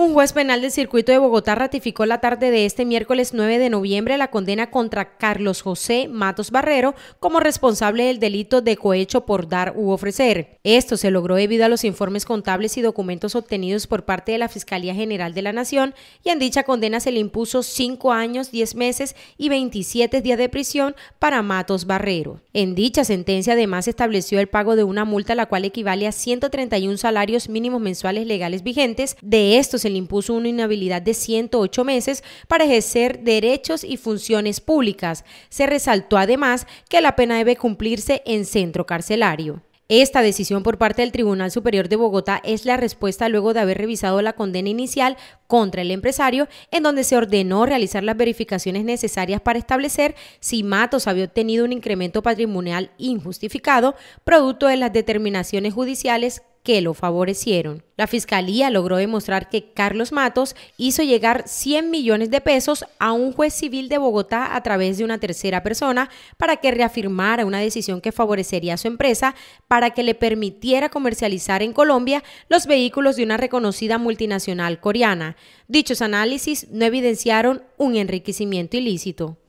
Un juez penal del circuito de Bogotá ratificó la tarde de este miércoles 9 de noviembre la condena contra Carlos José Matos Barrero como responsable del delito de cohecho por dar u ofrecer. Esto se logró debido a los informes contables y documentos obtenidos por parte de la Fiscalía General de la Nación y en dicha condena se le impuso 5 años, 10 meses y 27 días de prisión para Matos Barrero. En dicha sentencia además estableció el pago de una multa la cual equivale a 131 salarios mínimos mensuales legales vigentes. De estos le impuso una inhabilidad de 108 meses para ejercer derechos y funciones públicas. Se resaltó además que la pena debe cumplirse en centro carcelario. Esta decisión por parte del Tribunal Superior de Bogotá es la respuesta luego de haber revisado la condena inicial contra el empresario, en donde se ordenó realizar las verificaciones necesarias para establecer si Matos había obtenido un incremento patrimonial injustificado, producto de las determinaciones judiciales que lo favorecieron. La fiscalía logró demostrar que Carlos Matos hizo llegar 100 millones de pesos a un juez civil de Bogotá a través de una tercera persona para que reafirmara una decisión que favorecería a su empresa para que le permitiera comercializar en Colombia los vehículos de una reconocida multinacional coreana. Dichos análisis no evidenciaron un enriquecimiento ilícito.